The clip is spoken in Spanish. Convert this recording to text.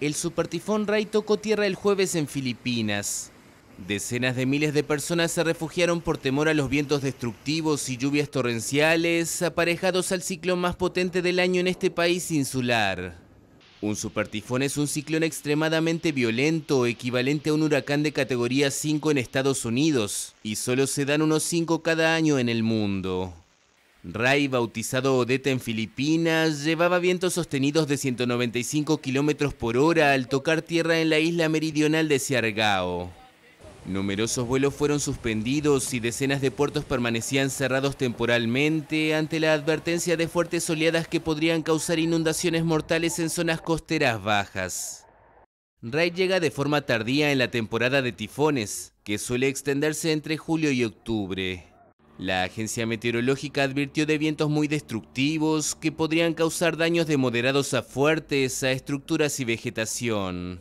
el supertifón Ray tocó tierra el jueves en Filipinas. Decenas de miles de personas se refugiaron por temor a los vientos destructivos y lluvias torrenciales aparejados al ciclón más potente del año en este país insular. Un supertifón es un ciclón extremadamente violento, equivalente a un huracán de categoría 5 en Estados Unidos, y solo se dan unos 5 cada año en el mundo. Ray, bautizado Odeta en Filipinas, llevaba vientos sostenidos de 195 kilómetros por hora al tocar tierra en la isla meridional de Siargao. Numerosos vuelos fueron suspendidos y decenas de puertos permanecían cerrados temporalmente ante la advertencia de fuertes oleadas que podrían causar inundaciones mortales en zonas costeras bajas. Ray llega de forma tardía en la temporada de tifones, que suele extenderse entre julio y octubre. La agencia meteorológica advirtió de vientos muy destructivos que podrían causar daños de moderados a fuertes a estructuras y vegetación.